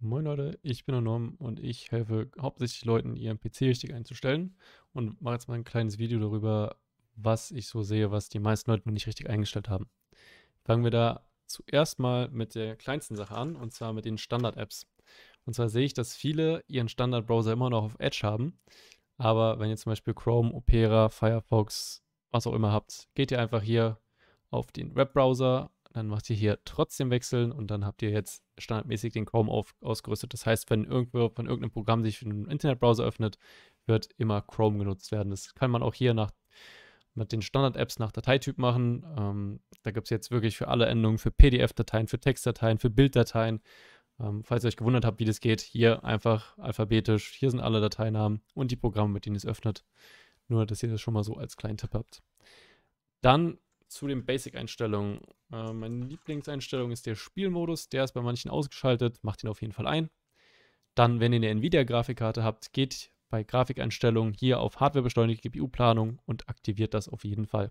Moin Leute, ich bin der Norm und ich helfe hauptsächlich Leuten, ihren PC richtig einzustellen und mache jetzt mal ein kleines Video darüber, was ich so sehe, was die meisten Leute nicht richtig eingestellt haben. Fangen wir da zuerst mal mit der kleinsten Sache an und zwar mit den Standard-Apps. Und zwar sehe ich, dass viele ihren Standard-Browser immer noch auf Edge haben, aber wenn ihr zum Beispiel Chrome, Opera, Firefox, was auch immer habt, geht ihr einfach hier auf den Webbrowser dann macht ihr hier trotzdem wechseln und dann habt ihr jetzt standardmäßig den Chrome auf, ausgerüstet. Das heißt, wenn irgendwo von irgendeinem Programm sich ein Internetbrowser öffnet, wird immer Chrome genutzt werden. Das kann man auch hier nach mit den Standard-Apps nach Dateityp machen. Ähm, da gibt es jetzt wirklich für alle Endungen, für PDF-Dateien, für Textdateien, für Bilddateien. Ähm, falls ihr euch gewundert habt, wie das geht, hier einfach alphabetisch. Hier sind alle Dateinamen und die Programme, mit denen es öffnet. Nur, dass ihr das schon mal so als kleinen Tipp habt. Dann zu den Basic-Einstellungen. Äh, meine Lieblingseinstellung ist der Spielmodus. Der ist bei manchen ausgeschaltet. Macht ihn auf jeden Fall ein. Dann, wenn ihr eine Nvidia-Grafikkarte habt, geht bei Grafikeinstellungen hier auf hardware Hardwarebeschleunigte GPU-Planung und aktiviert das auf jeden Fall.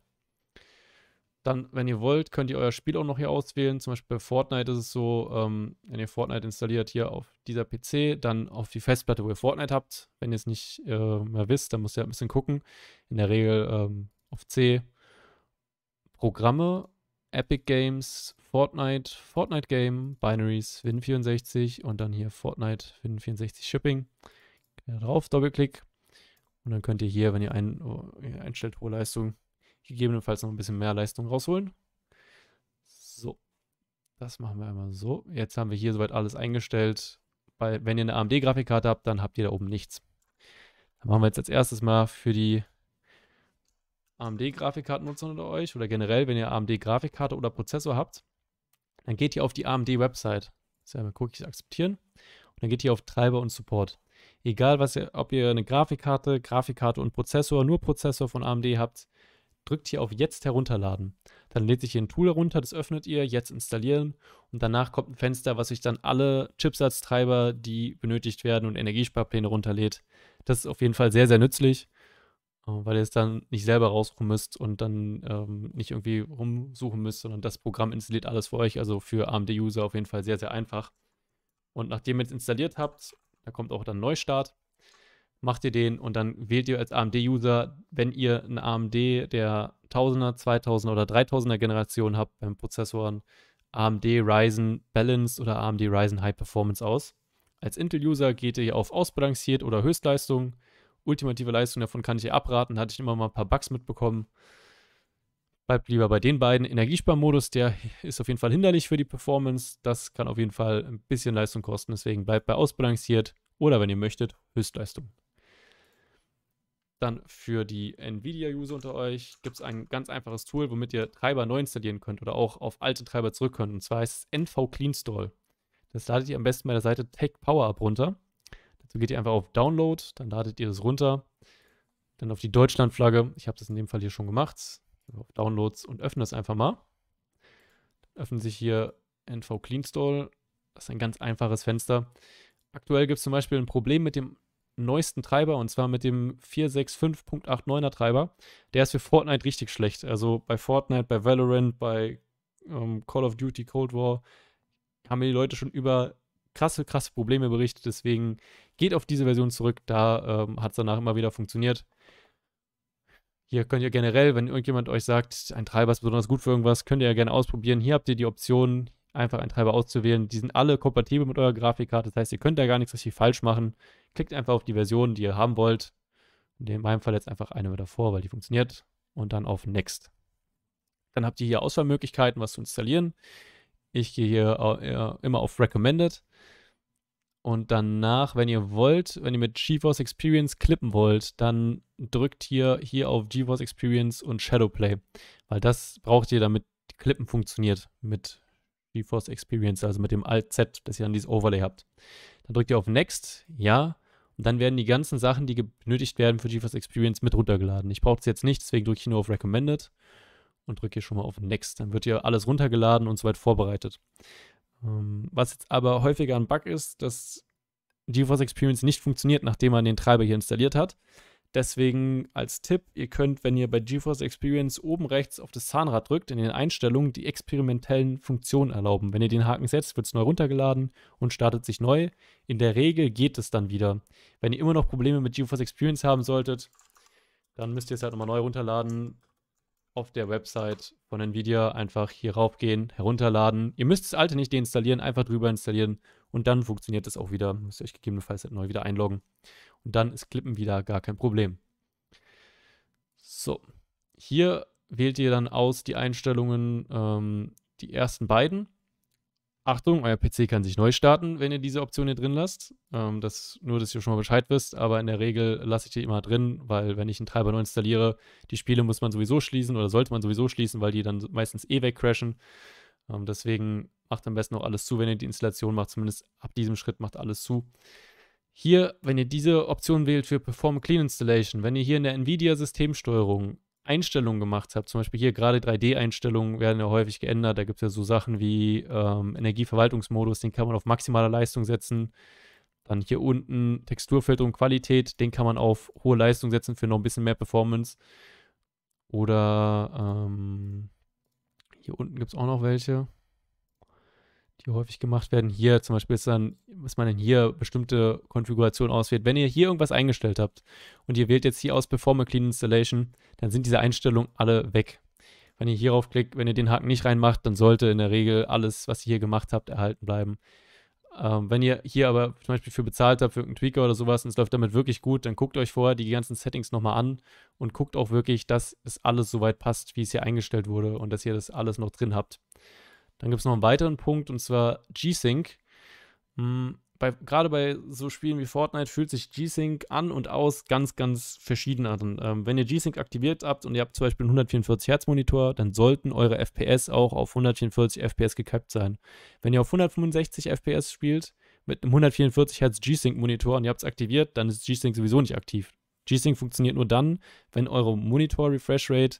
Dann, wenn ihr wollt, könnt ihr euer Spiel auch noch hier auswählen. Zum Beispiel bei Fortnite ist es so, ähm, wenn ihr Fortnite installiert hier auf dieser PC, dann auf die Festplatte, wo ihr Fortnite habt. Wenn ihr es nicht äh, mehr wisst, dann müsst ihr halt ein bisschen gucken. In der Regel ähm, auf C Programme Epic Games, Fortnite, Fortnite Game, Binaries, Win64 und dann hier Fortnite Win64 Shipping. Geht drauf, Doppelklick. Und dann könnt ihr hier, wenn ihr ein, äh, einstellt, hohe Leistung, gegebenenfalls noch ein bisschen mehr Leistung rausholen. So, das machen wir einmal so. Jetzt haben wir hier soweit alles eingestellt. Bei, wenn ihr eine AMD-Grafikkarte habt, dann habt ihr da oben nichts. Dann machen wir jetzt als erstes mal für die AMD-Grafikkarten nutzt unter euch oder generell, wenn ihr AMD-Grafikkarte oder Prozessor habt, dann geht ihr auf die AMD-Website. Selber Cookies akzeptieren. Und dann geht ihr auf Treiber und Support. Egal, was ihr, ob ihr eine Grafikkarte, Grafikkarte und Prozessor, nur Prozessor von AMD habt, drückt hier auf Jetzt herunterladen. Dann lädt sich hier ein Tool herunter, das öffnet ihr, jetzt installieren und danach kommt ein Fenster, was sich dann alle Chipsatztreiber, die benötigt werden und Energiesparpläne runterlädt. Das ist auf jeden Fall sehr, sehr nützlich äh, weil ihr es dann nicht selber raussuchen müsst und dann ähm, nicht irgendwie rumsuchen müsst, sondern das Programm installiert alles für euch. Also für AMD-User auf jeden Fall sehr, sehr einfach. Und nachdem ihr es installiert habt, da kommt auch dann Neustart, macht ihr den und dann wählt ihr als AMD-User, wenn ihr eine AMD der 1000er, 2000er oder 3000er Generation habt beim Prozessoren, AMD Ryzen Balanced oder AMD Ryzen High Performance aus. Als Intel-User geht ihr auf Ausbalanciert oder Höchstleistung ultimative Leistung, davon kann ich ihr abraten, hatte ich immer mal ein paar Bugs mitbekommen. Bleibt lieber bei den beiden. Energiesparmodus, der ist auf jeden Fall hinderlich für die Performance. Das kann auf jeden Fall ein bisschen Leistung kosten. Deswegen bleibt bei ausbalanciert oder, wenn ihr möchtet, Höchstleistung. Dann für die NVIDIA-User unter euch gibt es ein ganz einfaches Tool, womit ihr Treiber neu installieren könnt oder auch auf alte Treiber zurück könnt. Und zwar ist es NV Clean Stall. Das ladet ihr am besten bei der Seite Take Power Up runter. So geht ihr einfach auf Download, dann ladet ihr es runter, dann auf die Deutschlandflagge. Ich habe das in dem Fall hier schon gemacht. Auf Downloads und öffne das einfach mal. Dann öffnet sich hier NV Clean Stall. Das ist ein ganz einfaches Fenster. Aktuell gibt es zum Beispiel ein Problem mit dem neuesten Treiber und zwar mit dem 465.89er Treiber. Der ist für Fortnite richtig schlecht. Also bei Fortnite, bei Valorant, bei ähm, Call of Duty Cold War haben die Leute schon über krasse, krasse Probleme berichtet. Deswegen geht auf diese Version zurück. Da ähm, hat es danach immer wieder funktioniert. Hier könnt ihr generell, wenn irgendjemand euch sagt, ein Treiber ist besonders gut für irgendwas, könnt ihr ja gerne ausprobieren. Hier habt ihr die Option, einfach einen Treiber auszuwählen. Die sind alle kompatibel mit eurer Grafikkarte. Das heißt, ihr könnt da gar nichts richtig falsch machen. Klickt einfach auf die Version, die ihr haben wollt. In meinem Fall jetzt einfach eine davor, weil die funktioniert. Und dann auf Next. Dann habt ihr hier Auswahlmöglichkeiten, was zu installieren. Ich gehe hier äh, immer auf Recommended. Und danach, wenn ihr wollt, wenn ihr mit GeForce Experience klippen wollt, dann drückt ihr hier auf GeForce Experience und Shadowplay. Weil das braucht ihr, damit Klippen funktioniert mit GeForce Experience, also mit dem Alt-Z, das ihr an dieses Overlay habt. Dann drückt ihr auf Next, ja. Und dann werden die ganzen Sachen, die benötigt werden für GeForce Experience, mit runtergeladen. Ich brauche es jetzt nicht, deswegen drücke ich nur auf Recommended und drücke hier schon mal auf Next. Dann wird hier alles runtergeladen und soweit vorbereitet. Ähm, was jetzt aber häufiger ein Bug ist, dass GeForce Experience nicht funktioniert, nachdem man den Treiber hier installiert hat. Deswegen als Tipp, ihr könnt, wenn ihr bei GeForce Experience oben rechts auf das Zahnrad drückt, in den Einstellungen die experimentellen Funktionen erlauben. Wenn ihr den Haken setzt, wird es neu runtergeladen und startet sich neu. In der Regel geht es dann wieder. Wenn ihr immer noch Probleme mit GeForce Experience haben solltet, dann müsst ihr es halt nochmal neu runterladen, auf der Website von Nvidia einfach hier rauf gehen, herunterladen. Ihr müsst das alte nicht deinstallieren, einfach drüber installieren und dann funktioniert das auch wieder. Müsst ihr euch gegebenenfalls neu wieder einloggen. Und dann ist Klippen wieder gar kein Problem. So, hier wählt ihr dann aus die Einstellungen, ähm, die ersten beiden. Achtung, euer PC kann sich neu starten, wenn ihr diese Option hier drin lasst. Ähm, das, nur, dass ihr schon mal Bescheid wisst, aber in der Regel lasse ich die immer drin, weil wenn ich einen Treiber neu installiere, die Spiele muss man sowieso schließen oder sollte man sowieso schließen, weil die dann meistens eh wegcrashen. Ähm, deswegen macht am besten auch alles zu, wenn ihr die Installation macht, zumindest ab diesem Schritt macht alles zu. Hier, wenn ihr diese Option wählt für Perform Clean Installation, wenn ihr hier in der NVIDIA Systemsteuerung Einstellungen gemacht habe, zum Beispiel hier gerade 3D-Einstellungen werden ja häufig geändert. Da gibt es ja so Sachen wie ähm, Energieverwaltungsmodus, den kann man auf maximale Leistung setzen. Dann hier unten Texturfilterung, Qualität, den kann man auf hohe Leistung setzen für noch ein bisschen mehr Performance. Oder ähm, hier unten gibt es auch noch welche die häufig gemacht werden. Hier zum Beispiel ist dann, was man dann hier bestimmte Konfigurationen auswählt. Wenn ihr hier irgendwas eingestellt habt und ihr wählt jetzt hier aus Perform a Clean Installation, dann sind diese Einstellungen alle weg. Wenn ihr hierauf klickt, wenn ihr den Haken nicht reinmacht, dann sollte in der Regel alles, was ihr hier gemacht habt, erhalten bleiben. Ähm, wenn ihr hier aber zum Beispiel für bezahlt habt, für irgendeinen Tweaker oder sowas und es läuft damit wirklich gut, dann guckt euch vorher die ganzen Settings nochmal an und guckt auch wirklich, dass es alles soweit passt, wie es hier eingestellt wurde und dass ihr das alles noch drin habt. Dann gibt es noch einen weiteren Punkt und zwar G-Sync. Hm, Gerade bei so Spielen wie Fortnite fühlt sich G-Sync an und aus ganz, ganz verschieden an. Ähm, wenn ihr G-Sync aktiviert habt und ihr habt zum Beispiel einen 144 Hertz Monitor, dann sollten eure FPS auch auf 144 FPS gekappt sein. Wenn ihr auf 165 FPS spielt mit einem 144 Hertz G-Sync Monitor und ihr habt es aktiviert, dann ist G-Sync sowieso nicht aktiv. G-Sync funktioniert nur dann, wenn eure Monitor-Refresh-Rate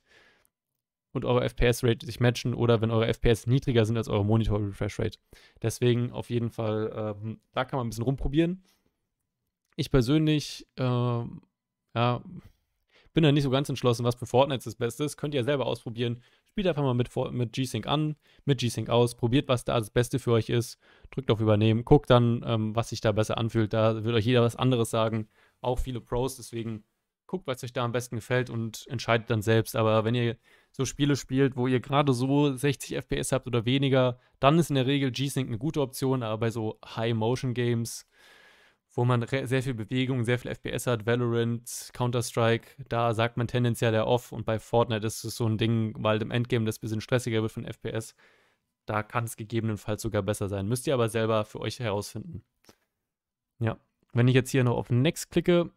und eure FPS-Rate sich matchen oder wenn eure FPS niedriger sind als eure Monitor-Refresh-Rate. Deswegen auf jeden Fall, ähm, da kann man ein bisschen rumprobieren. Ich persönlich, äh, ja, bin da nicht so ganz entschlossen, was für Fortnite das Beste ist. Könnt ihr selber ausprobieren. Spielt einfach mal mit, mit G-Sync an, mit G-Sync aus, probiert, was da das Beste für euch ist. Drückt auf Übernehmen, guckt dann, ähm, was sich da besser anfühlt. Da wird euch jeder was anderes sagen. Auch viele Pros, deswegen guckt, was euch da am besten gefällt und entscheidet dann selbst. Aber wenn ihr so Spiele spielt, wo ihr gerade so 60 FPS habt oder weniger, dann ist in der Regel G-Sync eine gute Option, aber bei so High-Motion-Games, wo man sehr viel Bewegung, sehr viel FPS hat, Valorant, Counter-Strike, da sagt man tendenziell der Off und bei Fortnite ist es so ein Ding, weil im Endgame das ein bisschen stressiger wird von FPS, da kann es gegebenenfalls sogar besser sein. Müsst ihr aber selber für euch herausfinden. Ja, wenn ich jetzt hier noch auf Next klicke,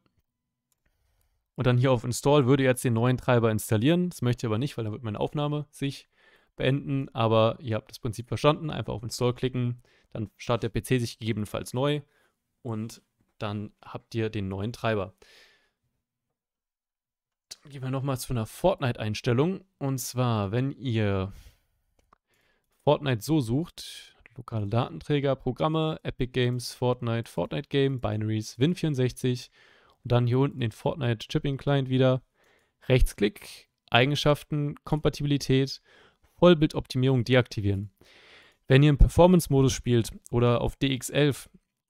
und dann hier auf Install würde jetzt den neuen Treiber installieren. Das möchte ich aber nicht, weil dann wird meine Aufnahme sich beenden. Aber ihr habt das Prinzip verstanden. Einfach auf Install klicken, dann startet der PC sich gegebenenfalls neu und dann habt ihr den neuen Treiber. Dann gehen wir nochmal zu einer Fortnite-Einstellung. Und zwar, wenn ihr Fortnite so sucht, lokale Datenträger, Programme, Epic Games, Fortnite, Fortnite Game, Binaries, Win64 und dann hier unten den Fortnite Chipping Client wieder. Rechtsklick, Eigenschaften, Kompatibilität, Vollbildoptimierung deaktivieren. Wenn ihr im Performance-Modus spielt oder auf DX11,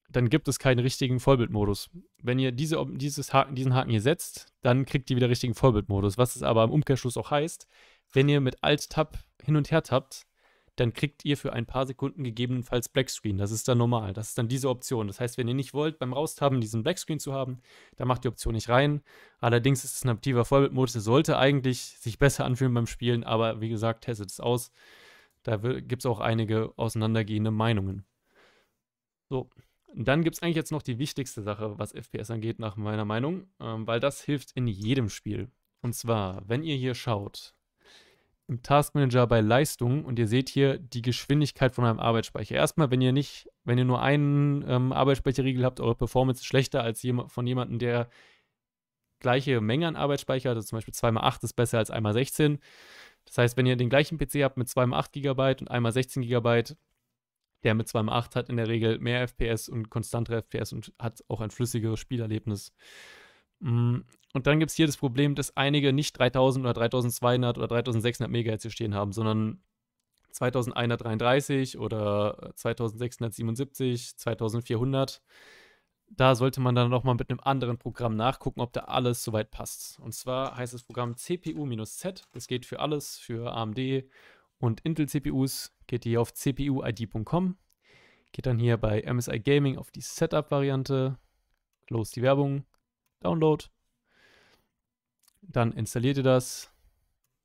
dann gibt es keinen richtigen Vollbildmodus. Wenn ihr diese, dieses Haken, diesen Haken hier setzt, dann kriegt ihr wieder richtigen Vollbildmodus. Was es aber im Umkehrschluss auch heißt, wenn ihr mit Alt-Tab hin und her tappt, dann kriegt ihr für ein paar Sekunden gegebenenfalls Blackscreen. Das ist dann normal. Das ist dann diese Option. Das heißt, wenn ihr nicht wollt, beim Raustaben diesen Blackscreen zu haben, dann macht die Option nicht rein. Allerdings ist es ein aktiver Vollbildmodus. Der sollte eigentlich sich besser anfühlen beim Spielen, aber wie gesagt, testet es aus. Da gibt es auch einige auseinandergehende Meinungen. So, dann gibt es eigentlich jetzt noch die wichtigste Sache, was FPS angeht, nach meiner Meinung, ähm, weil das hilft in jedem Spiel. Und zwar, wenn ihr hier schaut, im Task Manager bei Leistung und ihr seht hier die Geschwindigkeit von einem Arbeitsspeicher. Erstmal, wenn ihr nicht, wenn ihr nur einen ähm, Arbeitsspeicherriegel habt, eure Performance ist schlechter als jem von jemandem, der gleiche Menge an Arbeitsspeicher, hat, also zum Beispiel 2x8 ist besser als 1x16. Das heißt, wenn ihr den gleichen PC habt mit 2x8 GB und 1x16 GB, der mit 2x8 hat in der Regel mehr FPS und konstantere FPS und hat auch ein flüssigeres Spielerlebnis. Mm, und dann gibt es hier das Problem, dass einige nicht 3000 oder 3200 oder 3600 Megahertz hier stehen haben, sondern 2133 oder 2677, 2400. Da sollte man dann nochmal mit einem anderen Programm nachgucken, ob da alles soweit passt. Und zwar heißt das Programm CPU-Z. Das geht für alles, für AMD und Intel-CPUs. Geht hier auf cpuid.com. Geht dann hier bei MSI Gaming auf die Setup-Variante. Los die Werbung. Download. Dann installiert ihr das.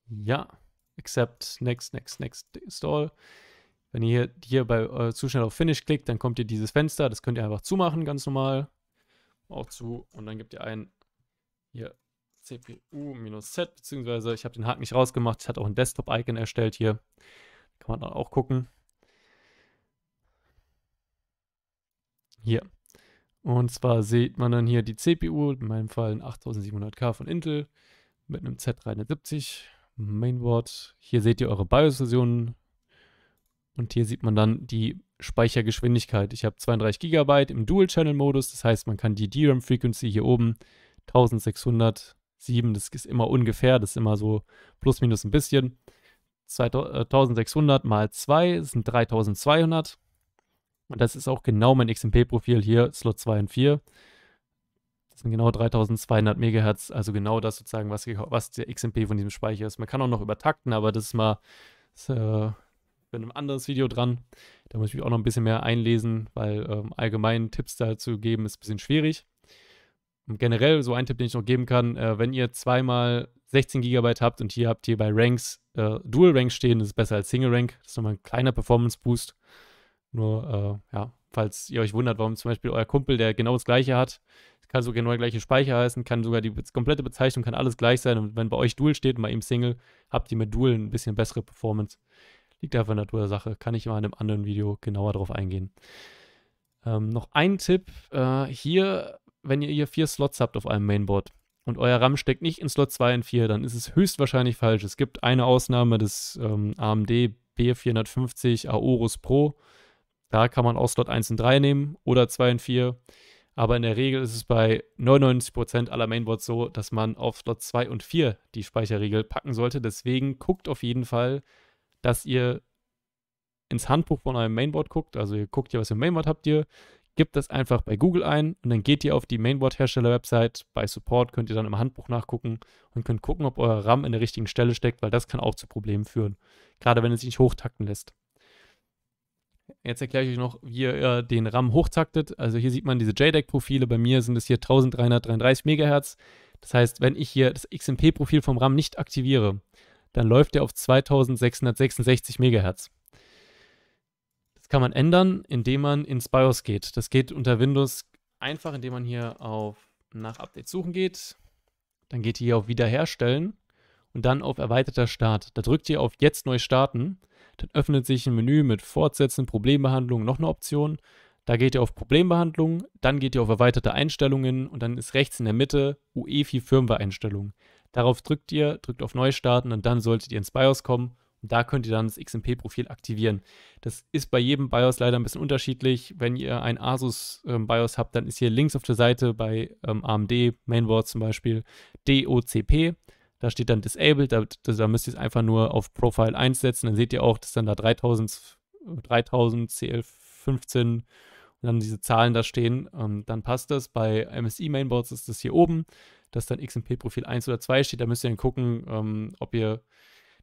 Ja, accept, next, next, next, install. Wenn ihr hier, bei äh, zu schnell auf Finish klickt, dann kommt ihr dieses Fenster. Das könnt ihr einfach zumachen, ganz normal. Auch zu. Und dann gibt ihr ein hier CPU-Z, beziehungsweise ich habe den Haken nicht rausgemacht. Ich hatte auch ein Desktop-Icon erstellt hier. Kann man dann auch gucken. Hier. Und zwar sieht man dann hier die CPU, in meinem Fall ein 8700K von Intel mit einem z 370 Mainboard. Hier seht ihr eure BIOS-Versionen und hier sieht man dann die Speichergeschwindigkeit. Ich habe 32 GB im Dual-Channel-Modus, das heißt, man kann die DRAM-Frequency hier oben 1607, das ist immer ungefähr, das ist immer so plus minus ein bisschen. 2600 äh, mal 2 sind 3200 und das ist auch genau mein XMP-Profil hier, Slot 2 und 4. Das sind genau 3200 MHz, also genau das sozusagen, was, was, der XMP von diesem Speicher ist. Man kann auch noch übertakten, aber das ist mal das, äh, bin ein anderes Video dran. Da muss ich mich auch noch ein bisschen mehr einlesen, weil ähm, allgemein Tipps dazu geben ist ein bisschen schwierig. Und generell so ein Tipp, den ich noch geben kann, äh, wenn ihr zweimal 16 GB habt und hier habt ihr bei Ranks äh, Dual Rank stehen, das ist besser als Single Rank. Das ist nochmal ein kleiner Performance Boost. Nur, äh, ja, falls ihr euch wundert, warum zum Beispiel euer Kumpel, der genau das gleiche hat, kann sogar genau der gleiche Speicher heißen, kann sogar die komplette Bezeichnung, kann alles gleich sein. Und wenn bei euch Dual steht und bei ihm Single, habt ihr mit Dual ein bisschen bessere Performance. Liegt einfach in der Natur Sache. Kann ich mal in einem anderen Video genauer drauf eingehen. Ähm, noch ein Tipp: äh, Hier, wenn ihr hier vier Slots habt auf einem Mainboard und euer RAM steckt nicht in Slot 2 und 4, dann ist es höchstwahrscheinlich falsch. Es gibt eine Ausnahme des ähm, AMD B450 Aorus Pro. Da kann man auch Slot 1 und 3 nehmen oder 2 und 4. Aber in der Regel ist es bei 99% aller Mainboards so, dass man auf Slot 2 und 4 die Speicherregel packen sollte. Deswegen guckt auf jeden Fall, dass ihr ins Handbuch von eurem Mainboard guckt. Also ihr guckt ja, was für ein Mainboard habt ihr. Gebt das einfach bei Google ein und dann geht ihr auf die Mainboard-Hersteller-Website. Bei Support könnt ihr dann im Handbuch nachgucken und könnt gucken, ob euer RAM in der richtigen Stelle steckt, weil das kann auch zu Problemen führen. Gerade wenn es sich nicht hochtakten lässt. Jetzt erkläre ich euch noch, wie ihr äh, den RAM hochtaktet. Also hier sieht man diese JDAC-Profile. Bei mir sind es hier 1333 MHz. Das heißt, wenn ich hier das XMP-Profil vom RAM nicht aktiviere, dann läuft der auf 2666 MHz. Das kann man ändern, indem man ins BIOS geht. Das geht unter Windows einfach, indem man hier auf nach Update suchen geht. Dann geht ihr hier auf Wiederherstellen und dann auf erweiterter Start. Da drückt ihr auf Jetzt neu starten. Dann öffnet sich ein Menü mit Fortsetzen, Problembehandlung, noch eine Option. Da geht ihr auf Problembehandlung, dann geht ihr auf erweiterte Einstellungen und dann ist rechts in der Mitte UEFI Firmware-Einstellungen. Darauf drückt ihr, drückt auf Neustarten und dann solltet ihr ins BIOS kommen und da könnt ihr dann das XMP-Profil aktivieren. Das ist bei jedem BIOS leider ein bisschen unterschiedlich. Wenn ihr ein Asus ähm, BIOS habt, dann ist hier links auf der Seite bei ähm, AMD Mainboard zum Beispiel DOCP. Da steht dann Disabled, da, da müsst ihr es einfach nur auf Profile 1 setzen. Dann seht ihr auch, dass dann da 3000, 3000 CL15 und dann diese Zahlen da stehen. Und ähm, dann passt das. Bei MSI Mainboards ist das hier oben, dass dann XMP-Profil 1 oder 2 steht. Da müsst ihr dann gucken, ähm, ob ihr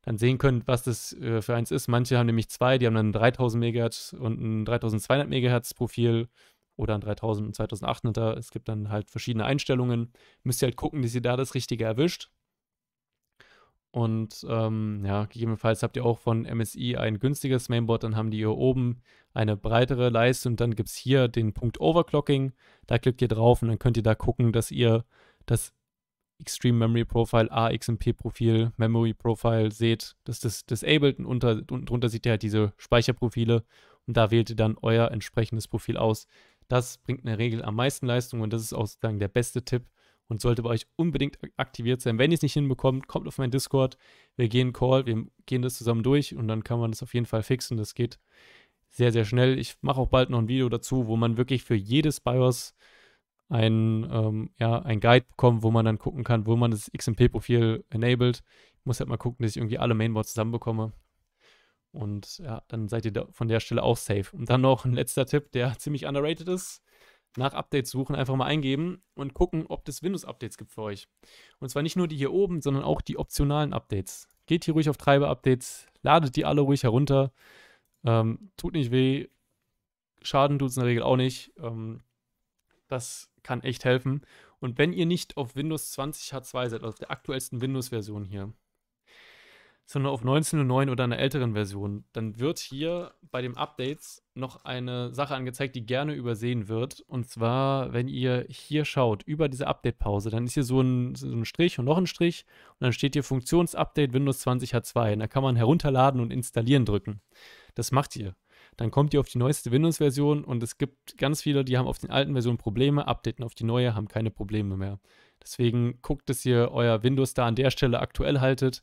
dann sehen könnt, was das äh, für eins ist. Manche haben nämlich zwei, die haben dann ein 3000 MHz und ein 3200 MHz Profil oder ein 3000 und 2800er. Es gibt dann halt verschiedene Einstellungen. Müsst ihr halt gucken, dass ihr da das Richtige erwischt. Und ähm, ja, gegebenenfalls habt ihr auch von MSI ein günstiges Mainboard, dann haben die hier oben eine breitere Leiste und dann gibt es hier den Punkt Overclocking. Da klickt ihr drauf und dann könnt ihr da gucken, dass ihr das Extreme Memory Profile, AXMP-Profil, Memory Profile seht. Das ist disabled und unter, unten drunter seht ihr halt diese Speicherprofile und da wählt ihr dann euer entsprechendes Profil aus. Das bringt in der Regel am meisten Leistung und das ist auch sozusagen der beste Tipp, und sollte bei euch unbedingt aktiviert sein. Wenn ihr es nicht hinbekommt, kommt auf meinen Discord. Wir gehen Call, wir gehen das zusammen durch und dann kann man das auf jeden Fall fixen. Das geht sehr, sehr schnell. Ich mache auch bald noch ein Video dazu, wo man wirklich für jedes BIOS ein, ähm, ja, ein Guide bekommt, wo man dann gucken kann, wo man das XMP-Profil enabled. Ich muss halt mal gucken, dass ich irgendwie alle Mainboards zusammenbekomme. Und ja, dann seid ihr von der Stelle auch safe. Und dann noch ein letzter Tipp, der ziemlich underrated ist nach Updates suchen, einfach mal eingeben und gucken, ob es Windows-Updates gibt für euch. Und zwar nicht nur die hier oben, sondern auch die optionalen Updates. Geht hier ruhig auf Treiber-Updates, ladet die alle ruhig herunter. Ähm, tut nicht weh, Schaden tut es in der Regel auch nicht. Ähm, das kann echt helfen. Und wenn ihr nicht auf Windows 20 H2 seid, also auf der aktuellsten Windows-Version hier, sondern auf 19.09 oder einer älteren Version, dann wird hier bei dem Updates noch eine Sache angezeigt, die gerne übersehen wird. Und zwar, wenn ihr hier schaut, über diese Update-Pause, dann ist hier so ein, so ein, Strich und noch ein Strich und dann steht hier Funktionsupdate Windows 20 H2. Und da kann man herunterladen und installieren drücken. Das macht ihr. Dann kommt ihr auf die neueste Windows-Version und es gibt ganz viele, die haben auf den alten Versionen Probleme, updaten auf die neue, haben keine Probleme mehr. Deswegen guckt, dass ihr euer Windows da an der Stelle aktuell haltet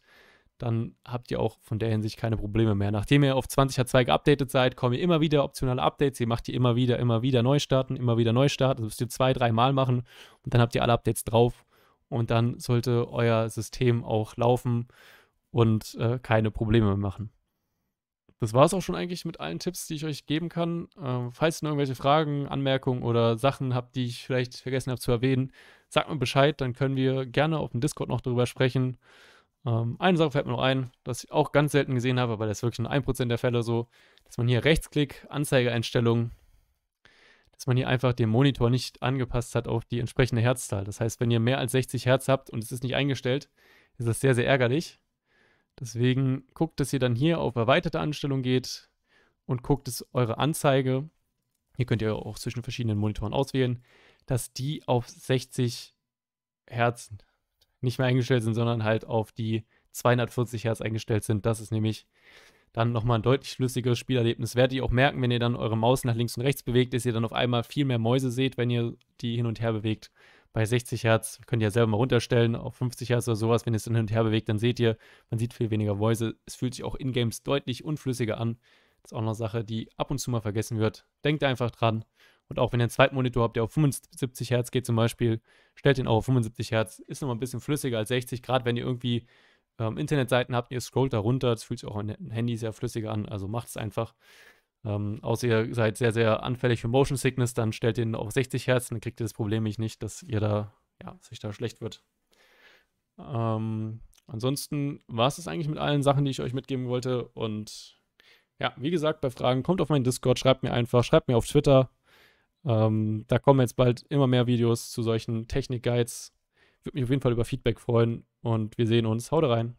dann habt ihr auch von der Hinsicht keine Probleme mehr. Nachdem ihr auf 20er2 geupdatet seid, kommen hier immer wieder optionale Updates. Ihr macht die immer wieder, immer wieder neu starten, immer wieder neu starten. Das müsst ihr zwei, dreimal machen und dann habt ihr alle Updates drauf. Und dann sollte euer System auch laufen und äh, keine Probleme mehr machen. Das war es auch schon eigentlich mit allen Tipps, die ich euch geben kann. Äh, falls ihr noch irgendwelche Fragen, Anmerkungen oder Sachen habt, die ich vielleicht vergessen habe zu erwähnen, sagt mir Bescheid, dann können wir gerne auf dem Discord noch darüber sprechen. Ähm, eine Sache fällt mir noch ein, dass ich auch ganz selten gesehen habe, aber das ist wirklich nur 1% der Fälle so, dass man hier Rechtsklick, Anzeigeeinstellungen, dass man hier einfach den Monitor nicht angepasst hat auf die entsprechende Herzzahl. Das heißt, wenn ihr mehr als 60 Hertz habt und es ist nicht eingestellt, ist das sehr, sehr ärgerlich. Deswegen guckt, dass ihr dann hier auf erweiterte Einstellungen geht und guckt, dass eure Anzeige, hier könnt ihr auch zwischen verschiedenen Monitoren auswählen, dass die auf 60 Hertz nicht mehr eingestellt sind, sondern halt auf die 240 Hertz eingestellt sind. Das ist nämlich dann nochmal ein deutlich flüssigeres Spielerlebnis. Werdet ihr auch merken, wenn ihr dann eure Maus nach links und rechts bewegt, dass ihr dann auf einmal viel mehr Mäuse seht, wenn ihr die hin und her bewegt. Bei 60 Hertz könnt ihr ja selber mal runterstellen auf 50 Hertz oder sowas. Wenn ihr es hin und her bewegt, dann seht ihr, man sieht viel weniger Mäuse. Es fühlt sich auch in Games deutlich unflüssiger an. Das ist auch eine Sache, die ab und zu mal vergessen wird. Denkt einfach dran und auch wenn ihr einen zweiten Monitor habt, der auf 75 Hertz geht zum Beispiel, stellt ihn auch auf 75 Hertz. Ist nochmal ein bisschen flüssiger als 60, gerade wenn ihr irgendwie ähm, Internetseiten habt, ihr scrollt da runter, das fühlt sich auch am Handy sehr flüssiger an, also macht es einfach. Ähm, außer ihr seid sehr, sehr anfällig für Motion Sickness, dann stellt ihn auf 60 Hertz, dann kriegt ihr das Problem nicht, dass ihr da, ja, sich da schlecht wird. Ähm, ansonsten war es das eigentlich mit allen Sachen, die ich euch mitgeben wollte. Und ja, wie gesagt, bei Fragen kommt auf meinen Discord, schreibt mir einfach, schreibt mir auf Twitter, ähm, da kommen jetzt bald immer mehr Videos zu solchen Technik-Guides. Würde mich auf jeden Fall über Feedback freuen und wir sehen uns. Haut rein!